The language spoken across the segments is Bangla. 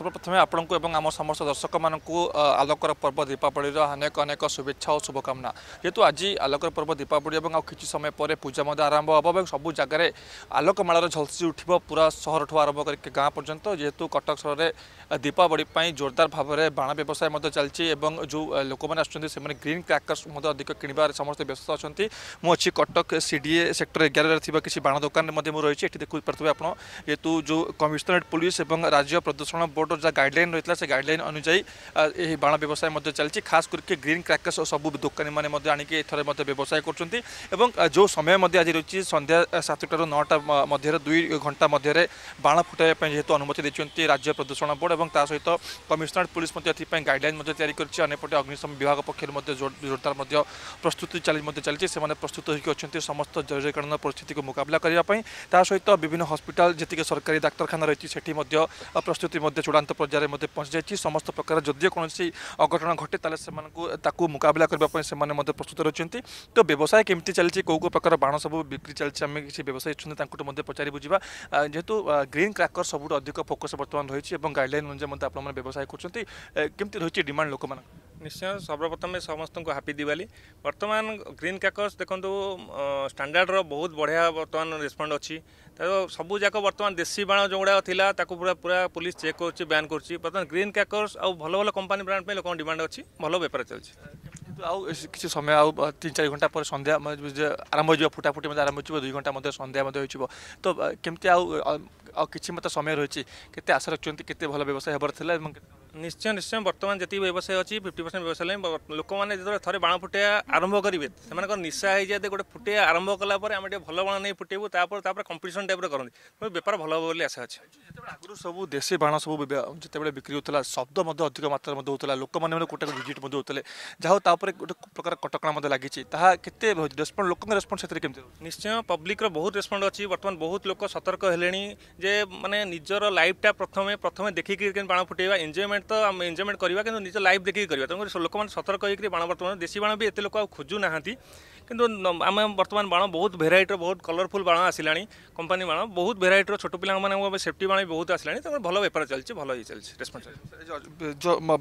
সর্বপ্রথমে আপনার এবং আমার সমস্ত দর্শক মানুষ আলোকর পর্ব দীপাবলির অনেক অনেক শুভেচ্ছা ও শুভকামনা যেহেতু আজ আলোকর পর্ব দীপাবলি এবং কিছু সময় পরে পূজা মধ্যে আরম্ভ হব এবং সবু জায়গায় আলোকমালার ঝলসি উঠব পুরা সহরঠু আরম্ভ করি গাঁ পর্যন্ত যেহেতু কটক সহরের দীপাবলি জোরদার ভাবে বাণ ব্যবসায় মধ্যে চলছে এবং যে লোক আসছেন সে গ্রিন ক্রাকর্স মধ্যে অধিক কিণবার সমস্ত ব্যস্ত অনেক মু অছি কটক সিডিএ সেক্টর এগারের থাকা কিছু বাণ দোকানে মধ্যে রয়েছে এটি দেখি পারে আপনার যেহেতু যে কমিশনারেট পুলিশ এবং রাজ্য প্রদূষণ বোর্ড সর্টআউট যা গাইডলাইন রয়েছে সে গাইডলাইন অনুযায়ী এই বাণ ব্যবসায় চালছে খাস করি গ্রিন ক্রাকর্স সবু দোকানী মানে আনিকি এথরে ব্যবসায় করছেন এবং যে সময় আজ রয়েছে সন্ধ্যা সাতটার নটা মধ্যে দুই ঘণ্টা মধ্যে বাণ ফুটাইবা যেহেতু অনুমতি দিয়েছেন রাজ্য প্রদূষণ বোর্ড এবং তা সহ কমিশনারেট পুলিশ এথিপাই গাইডলাইন তৈরি করছে অনেকপটে অগ্নিশম বিভাগ পক্ষের জোরদার প্রস্তুতি চালছে সে প্রস্তুত হয়ে অনেক সমস্ত জরুরীকালীন পরিস্থিতিকে মোকাবিলা করা তা সহ বিভিন্ন হসপিটাল যেত সরকারি ডাক্তারখানা রয়েছে সেটি প্রস্তুতি চূড়া চূড়ান্ত পর্যায়ের মধ্যে পৌঁছে যাই সমস্ত প্রকার যদি কৌশি অঘটন ঘটে তাহলে সে তাকে মুকাবিলা করা সে প্রস্তুত রয়েছেন তো ব্যবসায় কমিটি চলছে কেউ কেউ প্রকার বাণ সব বিক্রি চলছে আমি কিছু ব্যবসায়ী অনেক তাঁকু মধ্যে পচারি বুঝবা যেহেতু গ্রিন ক্রাকর সবুঠ অধিক ফোকস বর্তমান রয়েছে এবং গাইডলাইন অনুযায়ী মধ্যে আপনার ব্যবসায় করছেন কেমতি রয়েছে ডিমান্ড লোক ନିଶ୍ଚୟ ସର୍ବପ୍ରଥମେ ସମସ୍ତଙ୍କୁ ହାପି ଦିୱାଲି ବର୍ତ୍ତମାନ ଗ୍ରୀନ୍ କ୍ୟାକର୍ସ ଦେଖନ୍ତୁ ଷ୍ଟାଣ୍ଡାର୍ଡ଼ର ବହୁତ ବଢ଼ିଆ ବର୍ତ୍ତମାନ ରେସ୍ପଣ୍ଡ ଅଛି ତ ସବୁଯାକ ବର୍ତ୍ତମାନ ଦେଶୀ ବାଣ ଯେଉଁଗୁଡ଼ାକ ଥିଲା ତାକୁ ପୁରା ପୁରା ପୋଲିସ ଚେକ୍ କରୁଛି ବ୍ୟାନ୍ କରୁଛି ବର୍ତ୍ତମାନ ଗ୍ରୀନ୍ କ୍ୟାକର୍ସ ଆଉ ଭଲ ଭଲ କମ୍ପାନୀ ବ୍ରାଣ୍ଡ ପାଇଁ ଲୋକଙ୍କ ଡିମାଣ୍ଡ ଅଛି ଭଲ ବେପାର ଚାଲିଛି କିନ୍ତୁ ଆଉ କିଛି ସମୟ ଆଉ ତିନି ଚାରି ଘଣ୍ଟା ପରେ ସନ୍ଧ୍ୟା ଆରମ୍ଭ ହୋଇଯିବ ଫୁଟାଫୁଟି ମଧ୍ୟ ଆରମ୍ଭ ହୋଇଯିବ ଦୁଇ ଘଣ୍ଟା ମଧ୍ୟ ସନ୍ଧ୍ୟା ମଧ୍ୟ ହୋଇଯିବ ତ କେମିତି ଆଉ ଆଉ କିଛି ମଧ୍ୟ ସମୟ ରହିଛି କେତେ ଆଶା ରଖିଛନ୍ତି କେତେ ଭଲ ବ୍ୟବସାୟ ହେବାର ଥିଲା ଏବଂ ନିଶ୍ଚୟ ନିଶ୍ଚୟ ବର୍ତ୍ତମାନ ଯେତିକି ବ୍ୟବସାୟ ଅଛି ଫିଫ୍ଟି ପରସେଣ୍ଟ ବ୍ୟବସାୟ ଲାଗି ଲୋକମାନେ ଯେତେବେଳେ ଥରେ ବାଣ ଫୁଟେଇବା ଆରମ୍ଭ କରିବେ ସେମାନଙ୍କର ନିଶା ହେଇଯାଏ ଗୋଟେ ଫୁଟେଇବା ଆରମ୍ଭ କଲା ପରେ ଆମେ ଟିକେ ଭଲ ବାଣ ନେଇ ଫୁଟେଇବୁ ତାପରେ ତାପରେ କମ୍ପିଟିସନ୍ ଟାଇପ୍ର କରନ୍ତି ତେଣୁ ବେପାର ଭଲ ହେବ ବୋଲି ଆଶା ଅଛି ଆଗରୁ ସବୁ ଦେଶୀ ବାଣ ସବୁ ଯେତେବେଳେ ବିକ୍ରି ହେଉଥିଲା ଶବ୍ଦ ମଧ୍ୟ ଅଧିକ ମାତ୍ରାରେ ମଧ୍ୟ ହେଉଥିଲା ଲୋକମାନେ ମଧ୍ୟ ଗୋଟେ ଭିଜିଟ୍ ମଧ୍ୟ ହେଉଥିଲେ ଯାହା ହଉ ତାପରେ ଗୋଟେ ପ୍ରକାର କଟକଣା ମଧ୍ୟ ଲାଗିଛି ତାହା କେତେ ରେସ୍ପଣ୍ଡ ଲୋକଙ୍କ ରେସ୍ପଣ୍ଡ ସେଥିରେ କେମିତି ନିଶ୍ଚୟ ପବ୍ଲିକର ବହୁତ ରେସ୍ପଣ୍ଡ ଅଛି ବର୍ତ୍ତମାନ ବହୁତ ଲୋକ ସତର୍କ ହେଲେଣି ଯେ ମାନେ ନିଜର ଲାଇଫ୍ଟା ପ୍ରଥମେ ପ୍ରଥମେ ଦେଖିକି ବାଣ ଫୁଟେଇବା ଏନ୍ଜୟମେଣ୍ଟ ଏନ୍ଜୟମେଣ୍ଟ ତ ଆମେ ଏନ୍ଜୟମେଣ୍ଟ କରିବା କିନ୍ତୁ ନିଜ ଲାଇଫ୍ ଦେଖିକି କରିବା ତେଣୁକରି ଲୋକମାନେ ସତର୍କ ହେଇକି ବାଣ ବର୍ତ୍ତମାନ ଦେଶୀ ବାଣ ବି ଏତେ ଲୋକ ଆଉ ଖୋଜୁ ନାହାନ୍ତି କିନ୍ତୁ ଆମେ ବର୍ତ୍ତମାନ ବାଣ ବହୁତ ଭେରାଇଟିର ବହୁତ କଲରଫୁଲ୍ ବାଣ ଆସିଲାଣି କମ୍ପାନୀ ବାଣ ବହୁତ ଭେରାଇଟିର ଛୋଟ ପିଲାମାନଙ୍କ ସେଫ୍ଟି ବାଣ ବି ବହୁତ ଆସିଲାଣି ତେଣୁ ଭଲ ବେପାର ଚାଲିଛି ଭଲ ହେଇ ଚାଲିଛି ରେସ୍ପନ୍ସ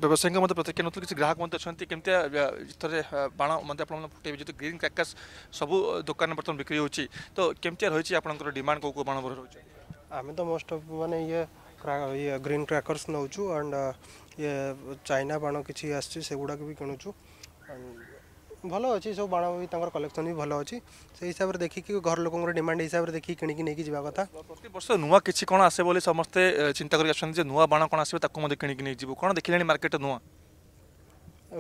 ବ୍ୟବସାୟୀଙ୍କ ମଧ୍ୟ ପ୍ରତିକ୍ରିୟା ନେଉଥିଲେ କିଛି ଗ୍ରାହକ ମଧ୍ୟ ଅଛନ୍ତି କେମିତି ଥରେ ବାଣ ମଧ୍ୟ ଆପଣମାନେ ଫୁଟେଇବେ ଯେହେତୁ ଗ୍ରୀନ୍ କ୍ରାକର୍ସ ସବୁ ଦୋକାନରେ ବର୍ତ୍ତମାନ ବିକ୍ରି ହେଉଛି ତ କେମିତିଆ ରହିଛି ଆପଣଙ୍କର ଡିମାଣ୍ଡ କେଉଁ କେଉଁ ବାଣ ଉପରେ ରହୁଛି ଆମେ ତ ମୋଷ୍ଟ ଅଫ୍ ମାନେ ଇଏ ये ग्रीन क्राकर्स नौ एंड ये चाइना बाण कि आसगुड़ा भी किणुँ भल अच्छे सब बाण भी कलेक्शन भी भल अच्छी से हिसाब से देखिक घर लोक डिमांड हिसाब से देखिए किणिकी जा कथ प्रत वर्ष नुआ किसी कौन आसे समस्ते चिंता करके नुआ बाण कौन आसो जी कौन देखिले मार्केट नुआ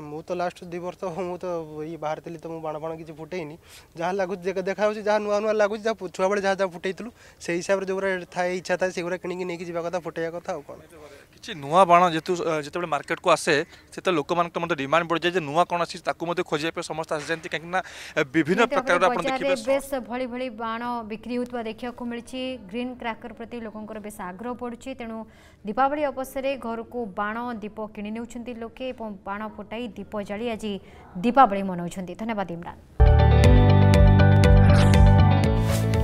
ମୁଁ ତ ଲାଷ୍ଟ ଦୁଇ ବର୍ଷ ମୁଁ ତ ଇଏ ବାହାରିଥିଲି ତ ମୁଁ ବାଣ ଫାଣ କିଛି ଫୁଟେଇନି ଯାହା ଲାଗୁଛି ଦେଖାଯାଉଛି ଯାହା ନୂଆ ନୂଆ ଲାଗୁଛି ଯାହା ଛୁଆବେଳେ ଯାହା ଯାହା ଫୁଟେଇଥିଲୁ ସେଇ ହିସାବରେ ଯେଉଁଗୁରା ଥାଏ ଇଚ୍ଛା ଥାଏ ସେଗୁଡ଼ା କିଣିକି ନେଇକି ଯିବା କଥା ଫୁଟେଇବା କଥା ଆଉ କ'ଣ କିଛି ନୂଆ ବାଣ ଯେହେତୁ ଯେତେବେଳେ ମାର୍କେଟକୁ ଆସେ ସେତେବେଳେ ଲୋକମାନଙ୍କର ମଧ୍ୟ ଡିମାଣ୍ଡ ବଢ଼ିଯାଏ ଯେ ନୂଆ କ'ଣ ଆସିଛି ତାକୁ ମଧ୍ୟ ଖୋଜିବା ପାଇଁ ସମସ୍ତେ ଆସିଯାନ୍ତି କାହିଁକିନା ବିଭିନ୍ନ ପ୍ରକାରର ଆପଣ ଦେଖିବେ ବେଶ୍ ଭଳି ଭଳି ବାଣ ବିକ୍ରି ହେଉଥିବା ଦେଖିବାକୁ ମିଳିଛି ଗ୍ରୀନ୍ କ୍ରାକର ପ୍ରତି ଲୋକଙ୍କର ବେଶ୍ ଆଗ୍ରହ ପଡ଼ୁଛି ତେଣୁ ଦୀପାବଳି ଅବସରରେ ଘରକୁ ବାଣ ଦୀପ କିଣି ନେଉଛନ୍ତି ଲୋକେ ଏବଂ ବାଣ ଫୁଟାଇ ଦୀପ ଜାଳି ଆଜି ଦୀପାବଳି ମନାଉଛନ୍ତି ଧନ୍ୟବାଦ ଇମ୍ରାନ୍